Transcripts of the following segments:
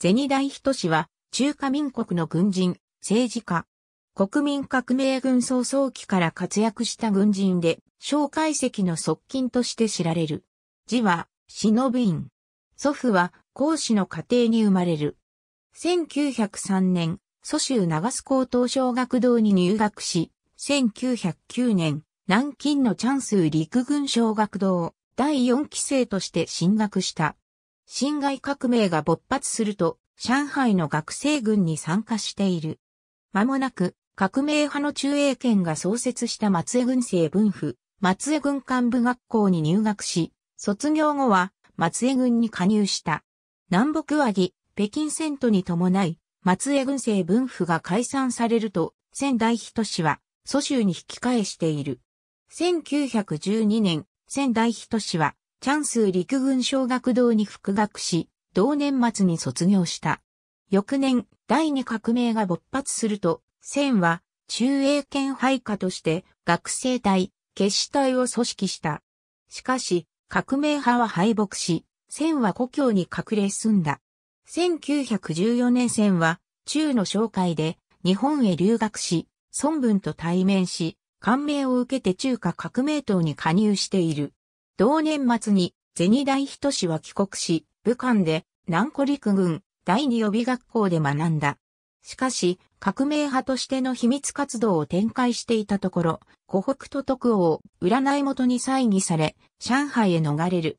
ゼニ大人氏は、中華民国の軍人、政治家。国民革命軍総早期から活躍した軍人で、蒋介石の側近として知られる。字は、忍院。祖父は、孔子の家庭に生まれる。1903年、蘇州長須高等小学堂に入学し、1909年、南京のチャンス陸軍小学堂、第4期生として進学した。辛亥革命が勃発すると、上海の学生軍に参加している。間もなく、革命派の中英圏が創設した松江軍政文府、松江軍幹部学校に入学し、卒業後は松江軍に加入した。南北和議、北京戦闘に伴い、松江軍政文府が解散されると、仙台人氏は、蘇州に引き返している。1912年、仙台人氏は、チャンス陸軍小学堂に復学し、同年末に卒業した。翌年、第二革命が勃発すると、ンは中英圏配下として学生隊、決死隊を組織した。しかし、革命派は敗北し、ンは故郷に隠れ住んだ。1914年ンは、中の紹介で日本へ留学し、孫文と対面し、感銘を受けて中華革命党に加入している。同年末に銭大人氏は帰国し、武漢で南古陸軍第二予備学校で学んだ。しかし、革命派としての秘密活動を展開していたところ、湖北都督王、占い元に再議され、上海へ逃れる。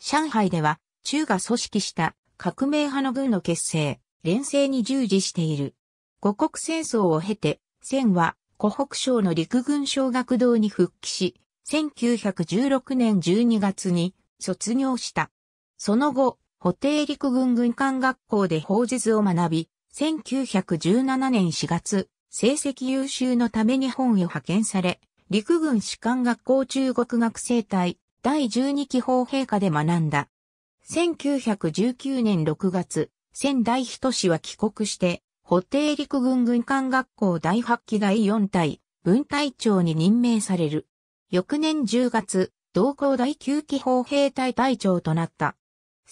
上海では、中が組織した革命派の軍の結成、連成に従事している。五国戦争を経て、戦は湖北省の陸軍小学堂に復帰し、1916年12月に卒業した。その後、補定陸軍軍艦学校で法術を学び、1917年4月、成績優秀のため日本へ派遣され、陸軍士官学校中国学生隊第12期法陛下で学んだ。1919年6月、仙台人氏は帰国して、補定陸軍軍艦学校第8期第4隊、分隊長に任命される。翌年10月、同校第9期砲兵隊隊長となった。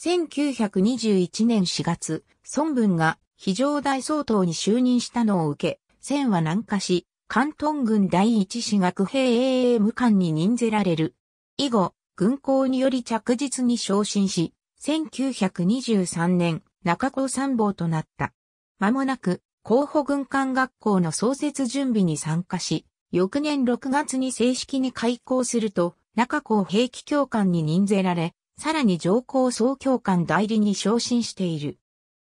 1921年4月、孫文が非常大総統に就任したのを受け、戦は南下し、関東軍第一志学兵衛衛無官に任ぜられる。以後、軍港により着実に昇進し、1923年、中高参謀となった。間もなく、候補軍艦学校の創設準備に参加し、翌年6月に正式に開校すると、中高兵器教官に任ぜられ、さらに上皇総教官代理に昇進している。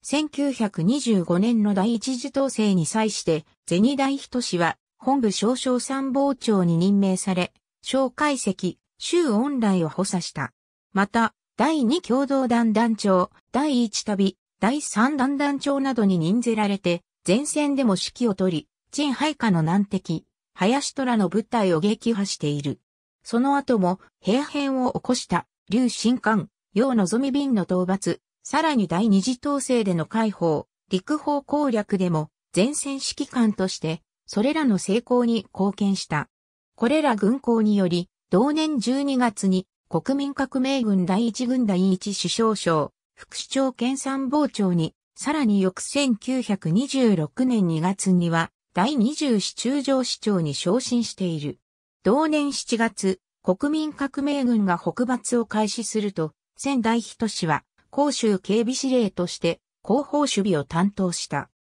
1925年の第一次統制に際して、銭大人氏は本部少将参謀長に任命され、小解析、州恩来を補佐した。また、第二共同団団長、第一旅、第三団団長などに任ぜられて、前線でも指揮を取り、陳配下の難敵、林虎の部隊を撃破している。その後も、兵変を起こした、劉新官、楊望み便の討伐、さらに第二次統制での解放、陸方攻略でも、前線指揮官として、それらの成功に貢献した。これら軍港により、同年12月に、国民革命軍第一軍第一首相賞、副首長兼参謀長に、さらに翌1926年2月には、第20市中上市長に昇進している。同年7月、国民革命軍が北伐を開始すると、仙台人氏は、公州警備司令として、広報守備を担当した。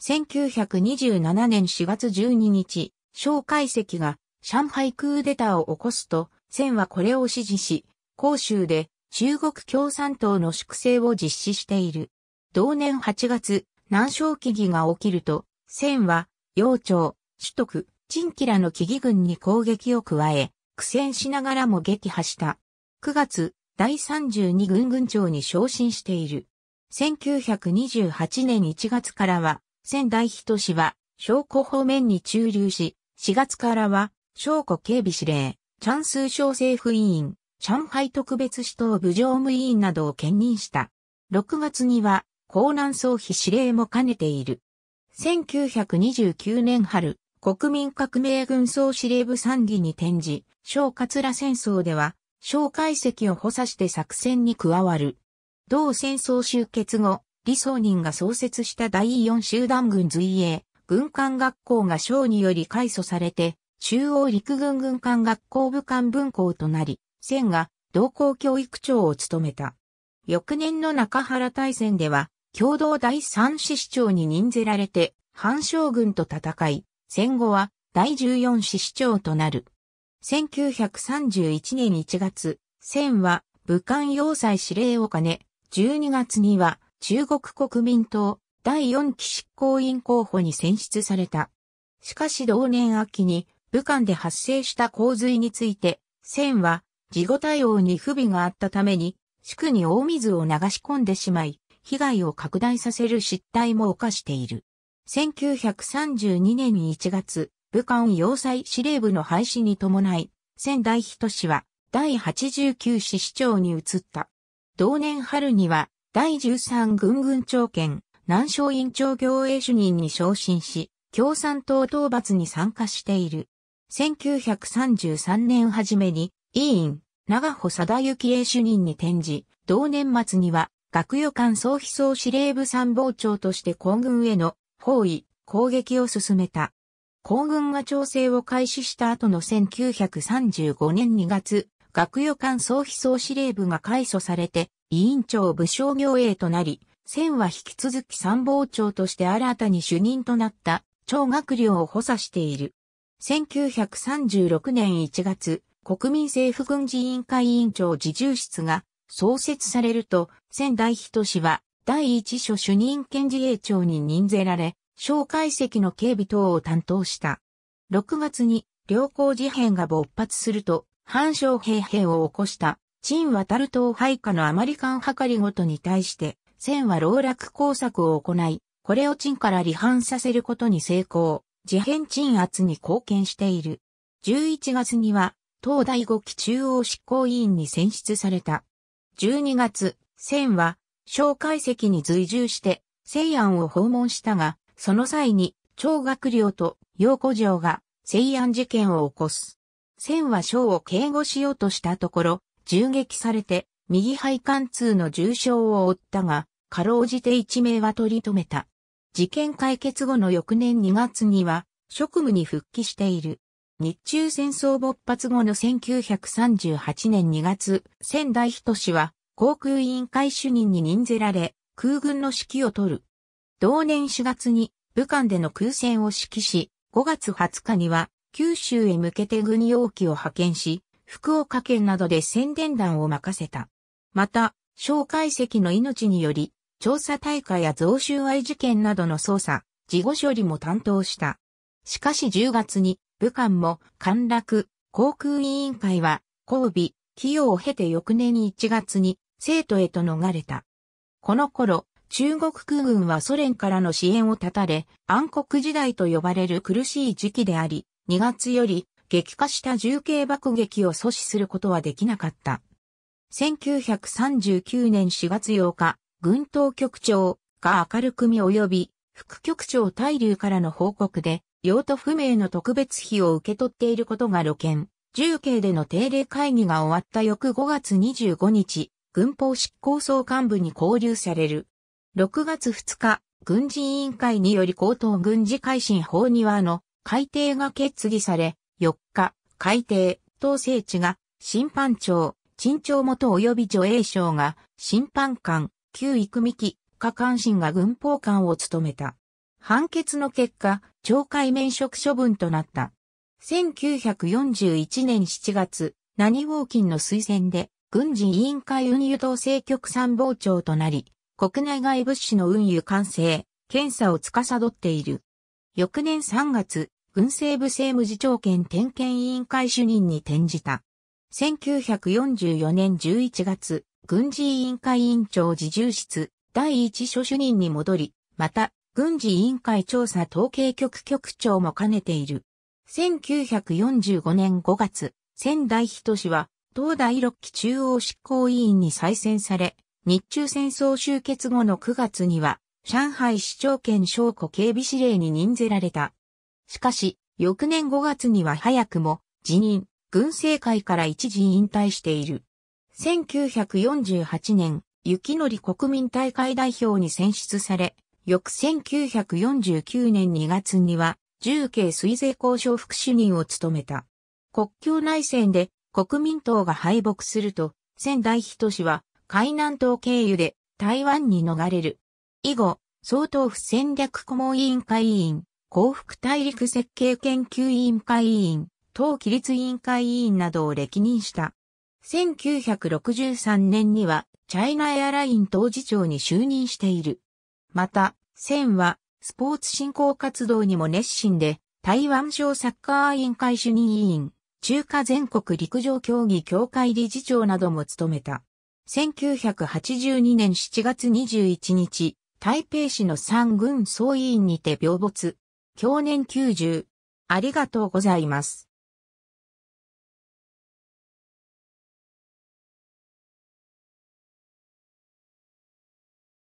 1927年4月12日、蒋介石が上海クーデターを起こすと、仙はこれを支持し、広州で中国共産党の粛清を実施している。同年8月、南昌起義が起きると、仙は陽町、首都区、チンキラの木々軍に攻撃を加え、苦戦しながらも撃破した。9月、第32軍軍長に昇進している。1928年1月からは、仙台人氏は、証拠方面に駐留し、4月からは、証拠警備司令、チャンスー小政府委員、上海特別指導部常務委員などを兼任した。6月には、江南総費司令も兼ねている。1929年春、国民革命軍総司令部参議に転じ、小桂戦争では、小解析を補佐して作戦に加わる。同戦争終結後、李宗仁が創設した第四集団軍随衛、軍艦学校が省により改組されて、中央陸軍軍艦学校部官分校となり、戦が同校教育長を務めた。翌年の中原大戦では、共同第三師師長に任ぜられて、反将軍と戦い、戦後は第14師師長となる。1931年1月、戦は武漢要塞司令を兼ね、12月には中国国民党第4期執行員候補に選出された。しかし同年秋に武漢で発生した洪水について、戦は事後対応に不備があったために、地区に大水を流し込んでしまい、被害を拡大させる失態も犯している。1932年1月、武漢要塞司令部の廃止に伴い、仙台人氏は第89市市長に移った。同年春には第13軍軍長兼南昌院長行営主任に昇進し、共産党討伐に参加している。1933年初めに委員長穂貞幸営主任に転じ、同年末には学予艦総飛総司令部参謀長として皇軍への包囲、攻撃を進めた。皇軍が調整を開始した後の1935年2月、学予艦総飛総司令部が改組されて、委員長武将行営となり、戦は引き続き参謀長として新たに主任となった長学寮を補佐している。1936年1月、国民政府軍事委員会委員長自重室が創設されると、仙台人氏は第一所主任検事営長に任ぜられ、小解析の警備等を担当した。6月に良好事変が勃発すると、反省兵兵を起こした、陳渡る党配下のアマリカン計りごとに対して、戦は老落工作を行い、これを陳から離反させることに成功、事変鎮圧に貢献している。11月には、党第5期中央執行委員に選出された。12月、千は、蒋介石に随従して、西安を訪問したが、その際に、超学寮と陽子城が西安事件を起こす。千は小を警護しようとしたところ、銃撃されて、右肺貫通の重傷を負ったが、かろうじて一命は取り留めた。事件解決後の翌年2月には、職務に復帰している。日中戦争勃発後の1938年2月、仙台人氏は航空委員会主任に任ぜられ、空軍の指揮を取る。同年4月に武漢での空戦を指揮し、5月20日には九州へ向けて軍用機を派遣し、福岡県などで宣伝団を任せた。また、小解石の命により、調査大会や増収賄事件などの捜査、事後処理も担当した。しかし10月に武漢も陥落、航空委員会は、交尾、企用を経て翌年1月に、生徒へと逃れた。この頃、中国空軍はソ連からの支援を断たれ、暗黒時代と呼ばれる苦しい時期であり、2月より激化した重慶爆撃を阻止することはできなかった。1939年4月8日、軍当局長が明るくみ及び副局長大流からの報告で、用途不明の特別費を受け取っていることが露見。重慶での定例会議が終わった翌5月25日、軍法執行総幹部に交流される。6月2日、軍事委員会により高等軍事改進法にはの改定が決議され、4日、改定、統制地が審判長、陳長元及び助衛省が審判官、旧育美期、下関心が軍法官を務めた。判決の結果、懲戒免職処分となった。1941年7月、何ウォーキンの推薦で、軍事委員会運輸統制局参謀長となり、国内外物資の運輸完成、検査を司っている。翌年3月、軍政部政務次長兼点検委員会主任に転じた。1944年11月、軍事委員会委員長自重室、第一所主任に戻り、また、軍事委員会調査統計局局長も兼ねている。1945年5月、仙台人氏は、東大6期中央執行委員に再選され、日中戦争終結後の9月には、上海市長兼証拠警備司令に任ぜられた。しかし、翌年5月には早くも、辞任、軍政会から一時引退している。1948年、雪則国民大会代表に選出され、翌1949年2月には、重慶水税交渉副主任を務めた。国境内戦で国民党が敗北すると、仙台人氏は海南島経由で台湾に逃れる。以後、総統府戦略顧問委員会委員、幸福大陸設計研究委員会委員、党規律委員会委員などを歴任した。1963年には、チャイナエアライン当事長に就任している。また、戦は、スポーツ振興活動にも熱心で、台湾省サッカー委員会主任委員、中華全国陸上競技協会理事長なども務めた。1982年7月21日、台北市の三軍総委員にて病没。去年90。ありがとうございます。